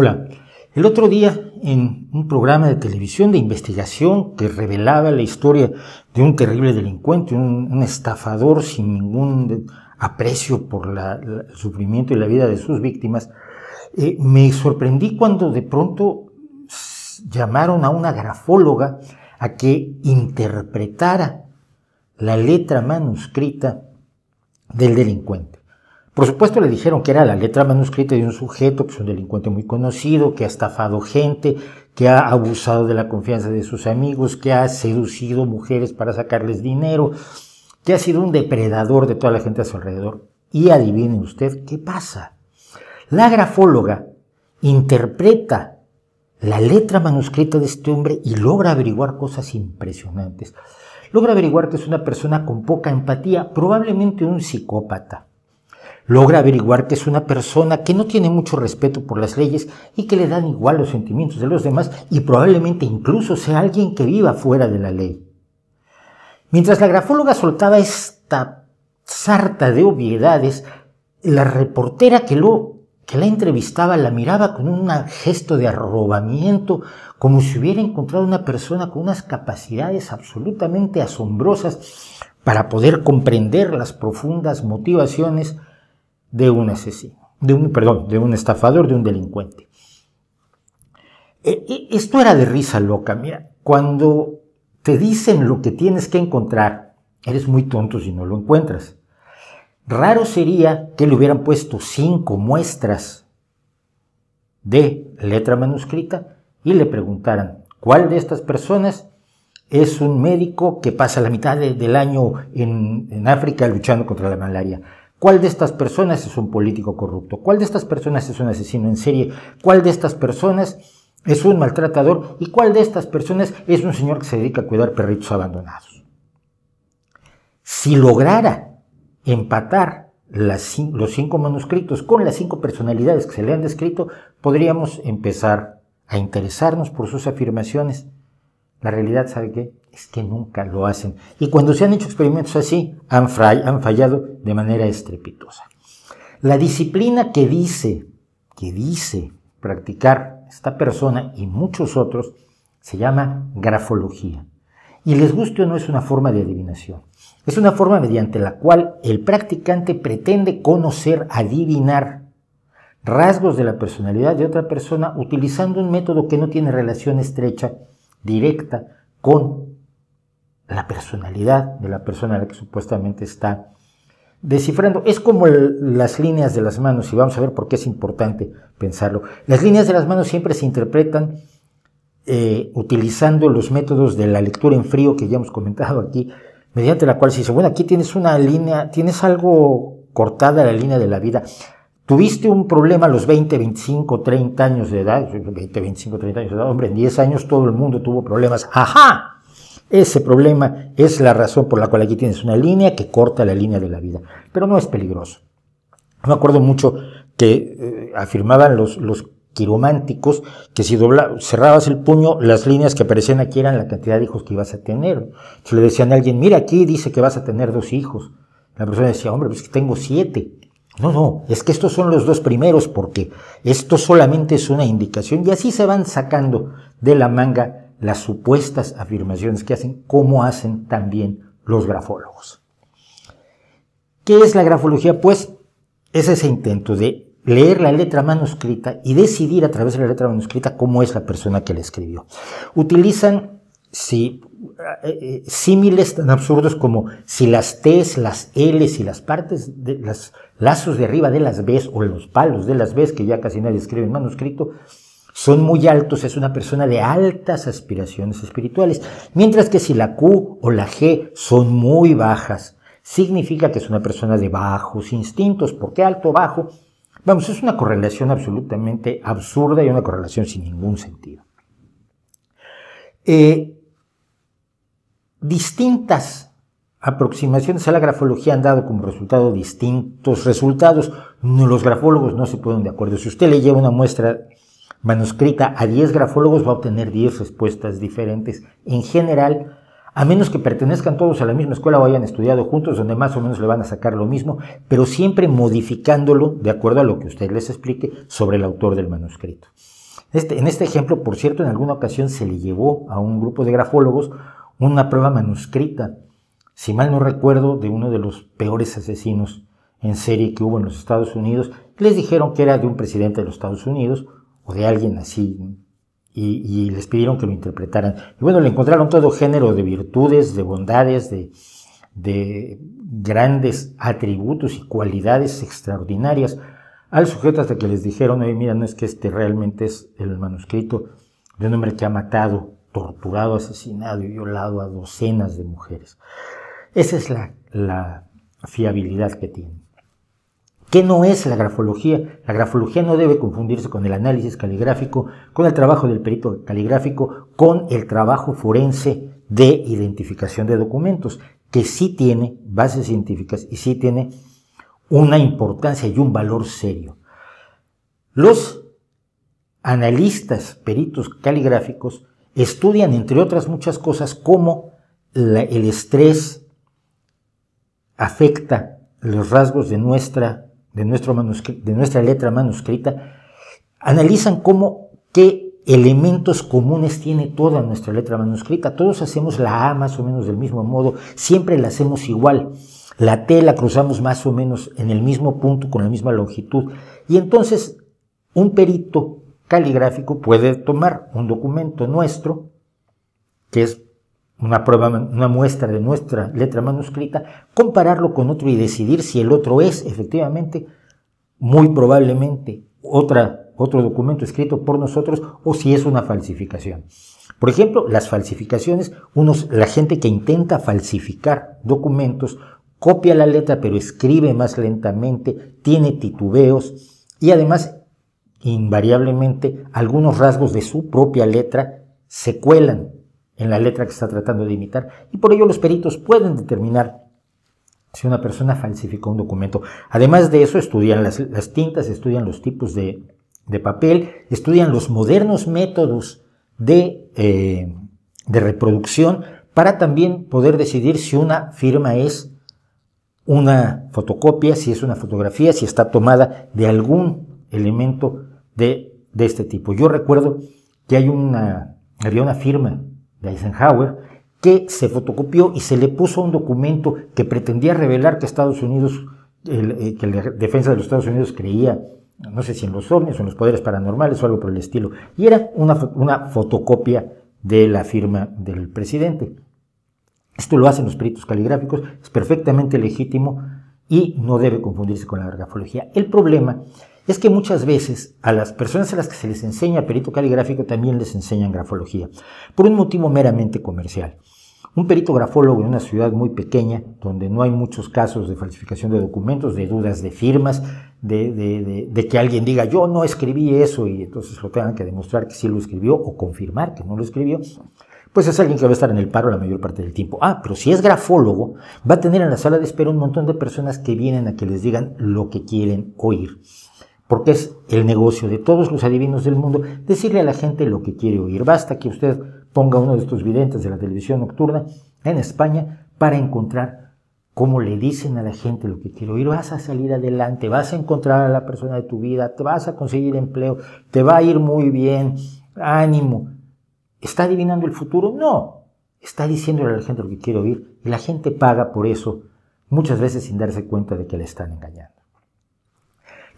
Hola. El otro día, en un programa de televisión de investigación que revelaba la historia de un terrible delincuente, un, estafador sin ningún aprecio por el sufrimiento y la vida de sus víctimas, eh, me sorprendí cuando de pronto llamaron a una grafóloga a que interpretara la letra manuscrita del delincuente. Por supuesto le dijeron que era la letra manuscrita de un sujeto, que es un delincuente muy conocido, que ha estafado gente, que ha abusado de la confianza de sus amigos, que ha seducido mujeres para sacarles dinero, que ha sido un depredador de toda la gente a su alrededor. Y adivinen usted qué pasa. La grafóloga interpreta la letra manuscrita de este hombre y logra averiguar cosas impresionantes. Logra averiguar que es una persona con poca empatía, probablemente un psicópata. Logra averiguar que es una persona que no tiene mucho respeto por las leyes y que le dan igual los sentimientos de los demás y probablemente incluso sea alguien que viva fuera de la ley. Mientras la grafóloga soltaba esta sarta de obviedades, la reportera que que la entrevistaba la miraba con un gesto de arrobamiento, como si hubiera encontrado una persona con unas capacidades absolutamente asombrosas para poder comprender las profundas motivaciones de un asesino, de un, perdón, de un estafador, de un delincuente. E, e, esto era de risa loca, mira, cuando te dicen lo que tienes que encontrar, eres muy tonto si no lo encuentras. Raro sería que le hubieran puesto cinco muestras de letra manuscrita y le preguntaran cuál de estas personas es un médico que pasa la mitad del año en, en África luchando contra la malaria. ¿Cuál de estas personas es un político corrupto? ¿Cuál de estas personas es un asesino en serie? ¿Cuál de estas personas es un maltratador? ¿Y cuál de estas personas es un señor que se dedica a cuidar perritos abandonados? Si lograra empatar los cinco manuscritos con las cinco personalidades que se le han descrito, podríamos empezar a interesarnos por sus afirmaciones la realidad, ¿sabe qué? Es que nunca lo hacen. Y cuando se han hecho experimentos así, han, fallado de manera estrepitosa. La disciplina que dice, que dice practicar esta persona y muchos otros, se llama grafología. Y les guste o no es una forma de adivinación. Es una forma mediante la cual el practicante pretende conocer, adivinar rasgos de la personalidad de otra persona utilizando un método que no tiene relación estrecha directa con la personalidad de la persona la que supuestamente está descifrando. Es como las líneas de las manos, y vamos a ver por qué es importante pensarlo. Las líneas de las manos siempre se interpretan eh, utilizando los métodos de la lectura en frío que ya hemos comentado aquí, mediante la cual se dice, bueno, aquí tienes una línea, tienes algo cortada la línea de la vida. Tuviste un problema a los 20, 25, 30 años de edad, 20, 25, 30 años de edad, hombre, en 10 años todo el mundo tuvo problemas. ¡Ajá! Ese problema es la razón por la cual aquí tienes una línea que corta la línea de la vida, pero no es peligroso. Me acuerdo mucho que eh, afirmaban los, los quirománticos que si cerrabas el puño, las líneas que aparecían aquí eran la cantidad de hijos que ibas a tener. Si le decían a alguien, mira aquí dice que vas a tener dos hijos, la persona decía, hombre, pues que tengo siete. No, no, es que estos son los dos primeros porque esto solamente es una indicación y así se van sacando de la manga las supuestas afirmaciones que hacen, como hacen también los grafólogos. ¿Qué es la grafología? Pues es ese intento de leer la letra manuscrita y decidir a través de la letra manuscrita cómo es la persona que la escribió. Utilizan, si eh, eh, símiles tan absurdos como si las T's, las L's y las partes, de, las lazos de arriba de las B's o los palos de las B's, que ya casi nadie escribe en manuscrito, son muy altos, es una persona de altas aspiraciones espirituales. Mientras que si la Q o la G son muy bajas, significa que es una persona de bajos instintos, porque alto, o bajo, vamos, es una correlación absolutamente absurda y una correlación sin ningún sentido. Eh, distintas aproximaciones a la grafología han dado como resultado distintos resultados. los grafólogos no se ponen de acuerdo. Si usted le lleva una muestra manuscrita a 10 grafólogos, va a obtener 10 respuestas diferentes. En general, a menos que pertenezcan todos a la misma escuela o hayan estudiado juntos, donde más o menos le van a sacar lo mismo, pero siempre modificándolo de acuerdo a lo que usted les explique sobre el autor del manuscrito. Este, en este ejemplo, por cierto, en alguna ocasión se le llevó a un grupo de grafólogos una prueba manuscrita, si mal no recuerdo, de uno de los peores asesinos en serie que hubo en los Estados Unidos. Les dijeron que era de un presidente de los Estados Unidos o de alguien así, y, les pidieron que lo interpretaran. Y bueno, le encontraron todo género de virtudes, de bondades, de, de grandes atributos y cualidades extraordinarias al sujeto hasta que les dijeron, oye, mira, no es que este realmente es el manuscrito de un hombre que ha matado torturado, asesinado y violado a docenas de mujeres. Esa es la, fiabilidad que tiene. ¿Qué no es la grafología? La grafología no debe confundirse con el análisis caligráfico, con el trabajo del perito caligráfico, con el trabajo forense de identificación de documentos, que sí tiene bases científicas y sí tiene una importancia y un valor serio. Los analistas peritos caligráficos estudian, entre otras muchas cosas, cómo el estrés afecta los rasgos de nuestra, de, de nuestra letra manuscrita, analizan cómo, qué elementos comunes tiene toda nuestra letra manuscrita. Todos hacemos la A más o menos del mismo modo, siempre la hacemos igual. La T la cruzamos más o menos en el mismo punto, con la misma longitud. Y entonces un perito caligráfico puede tomar un documento nuestro, que es una, prueba, una muestra de nuestra letra manuscrita, compararlo con otro y decidir si el otro es efectivamente, muy probablemente, otra, otro documento escrito por nosotros o si es una falsificación. Por ejemplo, las falsificaciones, unos, la gente que intenta falsificar documentos copia la letra pero escribe más lentamente, tiene titubeos y además invariablemente algunos rasgos de su propia letra se cuelan en la letra que está tratando de imitar y por ello los peritos pueden determinar si una persona falsificó un documento. Además de eso, estudian las, tintas, estudian los tipos de, papel, estudian los modernos métodos de, eh, de reproducción para también poder decidir si una firma es una fotocopia, si es una fotografía, si está tomada de algún elemento de, este tipo. Yo recuerdo que hay una, había una firma de Eisenhower que se fotocopió y se le puso un documento que pretendía revelar que Estados Unidos, eh, que la defensa de los Estados Unidos creía, no sé si en los ovnis o en los poderes paranormales o algo por el estilo, y era una, una fotocopia de la firma del presidente. Esto lo hacen los peritos caligráficos, es perfectamente legítimo y no debe confundirse con la grafología. El problema es que muchas veces a las personas a las que se les enseña perito caligráfico también les enseñan grafología, por un motivo meramente comercial. Un perito grafólogo en una ciudad muy pequeña, donde no hay muchos casos de falsificación de documentos, de dudas de firmas, de, que alguien diga yo no escribí eso y entonces lo tengan que demostrar que sí lo escribió o confirmar que no lo escribió, pues es alguien que va a estar en el paro la mayor parte del tiempo. Ah, pero si es grafólogo, va a tener en la sala de espera un montón de personas que vienen a que les digan lo que quieren oír porque es el negocio de todos los adivinos del mundo decirle a la gente lo que quiere oír. Basta que usted ponga uno de estos videntes de la televisión nocturna en España para encontrar cómo le dicen a la gente lo que quiere oír. Vas a salir adelante, vas a encontrar a la persona de tu vida, te vas a conseguir empleo, te va a ir muy bien, ánimo. ¿Está adivinando el futuro? No. Está diciéndole a la gente lo que quiere oír y la gente paga por eso muchas veces sin darse cuenta de que le están engañando.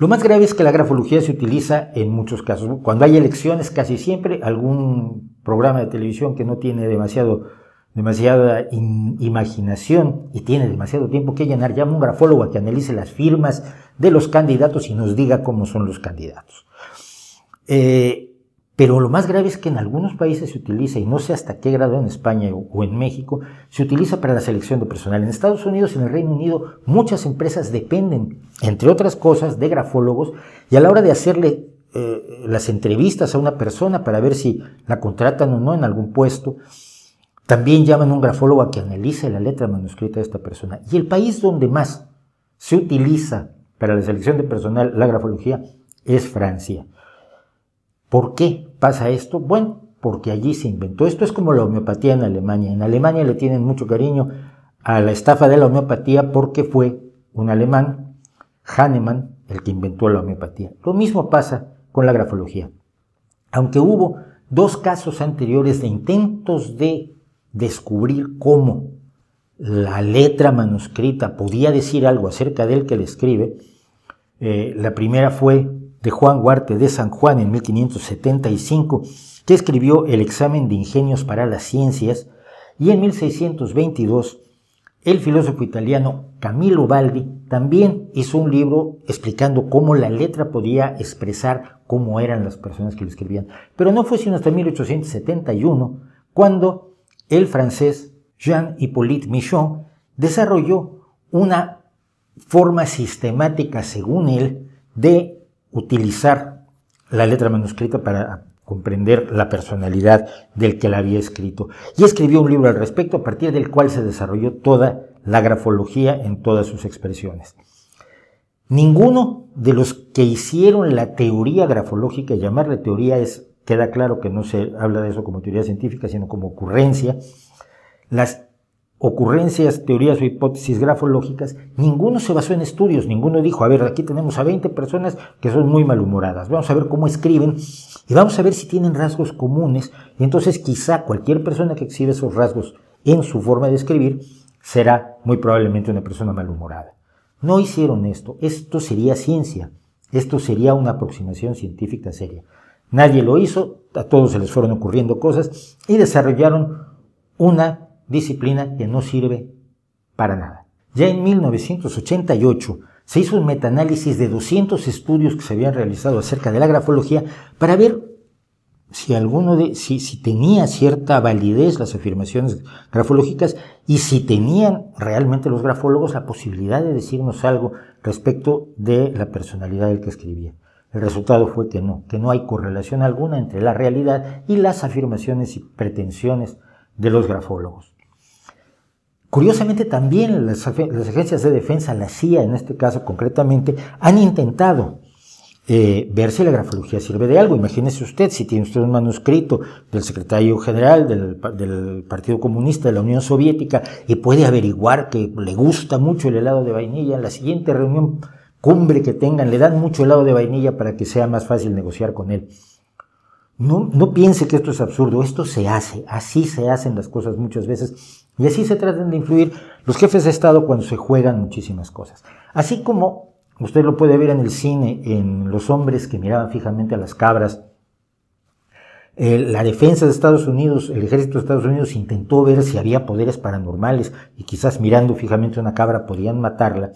Lo más grave es que la grafología se utiliza en muchos casos. Cuando hay elecciones, casi siempre algún programa de televisión que no tiene demasiado, demasiada imaginación y tiene demasiado tiempo que llenar, llama a un grafólogo a que analice las firmas de los candidatos y nos diga cómo son los candidatos. Eh, pero lo más grave es que en algunos países se utiliza, y no sé hasta qué grado en España o en México, se utiliza para la selección de personal. En Estados Unidos y en el Reino Unido muchas empresas dependen, entre otras cosas, de grafólogos y a la hora de hacerle eh, las entrevistas a una persona para ver si la contratan o no en algún puesto, también llaman a un grafólogo a que analice la letra manuscrita de esta persona. Y el país donde más se utiliza para la selección de personal la grafología es Francia. ¿Por qué? pasa esto? Bueno, porque allí se inventó. Esto es como la homeopatía en Alemania. En Alemania le tienen mucho cariño a la estafa de la homeopatía porque fue un alemán, Hahnemann, el que inventó la homeopatía. Lo mismo pasa con la grafología. Aunque hubo dos casos anteriores de intentos de descubrir cómo la letra manuscrita podía decir algo acerca del que le escribe, eh, la primera fue de Juan Huarte de San Juan en 1575, que escribió el examen de ingenios para las ciencias, y en 1622 el filósofo italiano Camilo Baldi también hizo un libro explicando cómo la letra podía expresar cómo eran las personas que lo escribían. Pero no fue sino hasta 1871 cuando el francés Jean-Hippolyte Michon desarrolló una forma sistemática, según él, de utilizar la letra manuscrita para comprender la personalidad del que la había escrito. Y escribió un libro al respecto a partir del cual se desarrolló toda la grafología en todas sus expresiones. Ninguno de los que hicieron la teoría grafológica, llamarle teoría es, queda claro que no se habla de eso como teoría científica, sino como ocurrencia, las ocurrencias, teorías o hipótesis grafológicas, ninguno se basó en estudios, ninguno dijo, a ver, aquí tenemos a 20 personas que son muy malhumoradas, vamos a ver cómo escriben y vamos a ver si tienen rasgos comunes y entonces quizá cualquier persona que exhibe esos rasgos en su forma de escribir será muy probablemente una persona malhumorada. No hicieron esto, esto sería ciencia, esto sería una aproximación científica seria. Nadie lo hizo, a todos se les fueron ocurriendo cosas y desarrollaron una disciplina que no sirve para nada. Ya en 1988 se hizo un metaanálisis de 200 estudios que se habían realizado acerca de la grafología para ver si alguno de si, si tenía cierta validez las afirmaciones grafológicas y si tenían realmente los grafólogos la posibilidad de decirnos algo respecto de la personalidad del que escribía. El resultado fue que no, que no hay correlación alguna entre la realidad y las afirmaciones y pretensiones de los grafólogos. Curiosamente también las, agencias de defensa, la CIA en este caso concretamente, han intentado eh, ver si la grafología sirve de algo. Imagínese usted, si tiene usted un manuscrito del secretario general del, Partido Comunista de la Unión Soviética y puede averiguar que le gusta mucho el helado de vainilla, en la siguiente reunión cumbre que tengan le dan mucho helado de vainilla para que sea más fácil negociar con él. No, no piense que esto es absurdo, esto se hace, así se hacen las cosas muchas veces y así se tratan de influir los jefes de Estado cuando se juegan muchísimas cosas. Así como usted lo puede ver en el cine, en los hombres que miraban fijamente a las cabras, la defensa de Estados Unidos, el ejército de Estados Unidos intentó ver si había poderes paranormales y quizás mirando fijamente a una cabra podían matarla.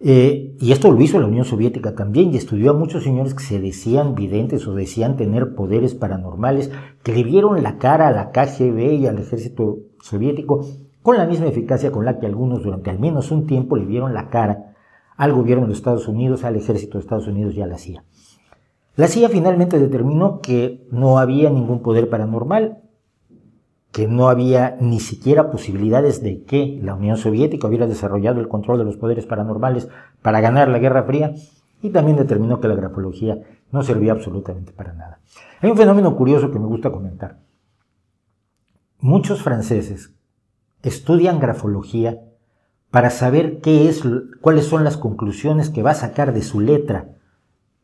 Eh, y esto lo hizo la Unión Soviética también y estudió a muchos señores que se decían videntes o decían tener poderes paranormales, que le vieron la cara a la KGB y al ejército soviético con la misma eficacia con la que algunos durante al menos un tiempo le dieron la cara al gobierno de Estados Unidos, al ejército de Estados Unidos y a la CIA. La CIA finalmente determinó que no había ningún poder paranormal, que no había ni siquiera posibilidades de que la Unión Soviética hubiera desarrollado el control de los poderes paranormales para ganar la Guerra Fría y también determinó que la grafología no servía absolutamente para nada. Hay un fenómeno curioso que me gusta comentar. Muchos franceses estudian grafología para saber qué es, cuáles son las conclusiones que va a sacar de su letra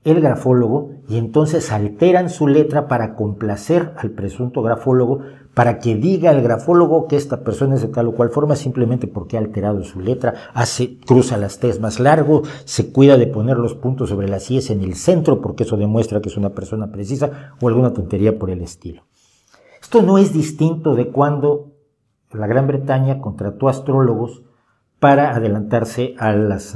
el grafólogo y entonces alteran su letra para complacer al presunto grafólogo, para que diga al grafólogo que esta persona es de tal o cual forma simplemente porque ha alterado su letra, hace, cruza las T's más largo, se cuida de poner los puntos sobre las I's en el centro porque eso demuestra que es una persona precisa o alguna tontería por el estilo. Esto no es distinto de cuando la Gran Bretaña contrató astrólogos para adelantarse a las,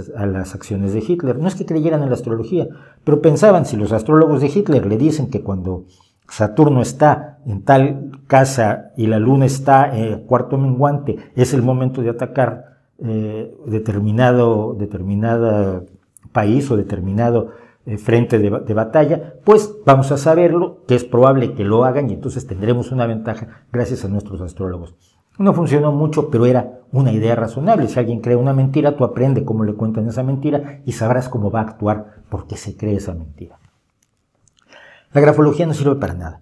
acciones de Hitler. No es que creyeran en la astrología, pero pensaban, si los astrólogos de Hitler le dicen que cuando Saturno está en tal casa y la luna está en eh, cuarto menguante, es el momento de atacar eh, determinado, determinado país o determinado eh, frente de, batalla, pues vamos a saberlo, que es probable que lo hagan y entonces tendremos una ventaja gracias a nuestros astrólogos. No funcionó mucho, pero era una idea razonable. Si alguien cree una mentira, tú aprendes cómo le cuentan esa mentira y sabrás cómo va a actuar porque se cree esa mentira. La grafología no sirve para nada.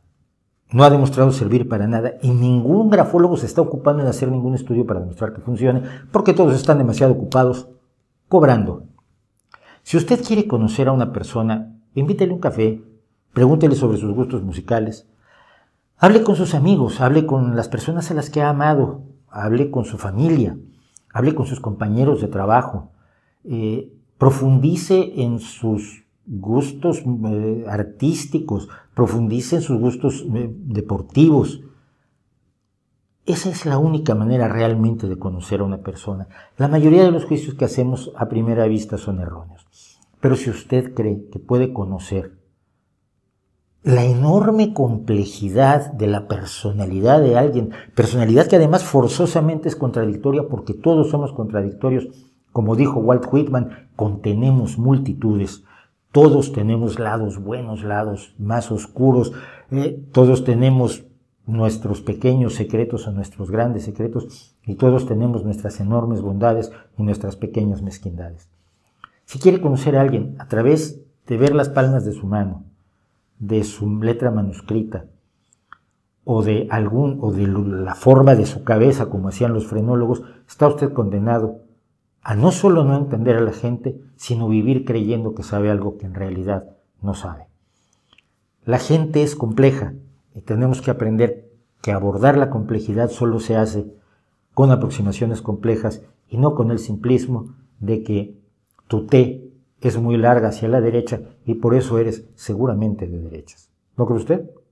No ha demostrado servir para nada y ningún grafólogo se está ocupando en hacer ningún estudio para demostrar que funcione porque todos están demasiado ocupados cobrando si usted quiere conocer a una persona, invítele un café, pregúntele sobre sus gustos musicales, hable con sus amigos, hable con las personas a las que ha amado, hable con su familia, hable con sus compañeros de trabajo, eh, profundice en sus gustos eh, artísticos, profundice en sus gustos eh, deportivos, esa es la única manera realmente de conocer a una persona. La mayoría de los juicios que hacemos a primera vista son erróneos. Pero si usted cree que puede conocer la enorme complejidad de la personalidad de alguien, personalidad que además forzosamente es contradictoria porque todos somos contradictorios, como dijo Walt Whitman, contenemos multitudes. Todos tenemos lados buenos, lados más oscuros, eh, todos tenemos nuestros pequeños secretos o nuestros grandes secretos y todos tenemos nuestras enormes bondades y nuestras pequeñas mezquindades. Si quiere conocer a alguien a través de ver las palmas de su mano, de su letra manuscrita o de algún o de la forma de su cabeza como hacían los frenólogos, está usted condenado a no solo no entender a la gente, sino vivir creyendo que sabe algo que en realidad no sabe. La gente es compleja, y tenemos que aprender que abordar la complejidad solo se hace con aproximaciones complejas y no con el simplismo de que tu T es muy larga hacia la derecha y por eso eres seguramente de derechas. ¿No cree usted?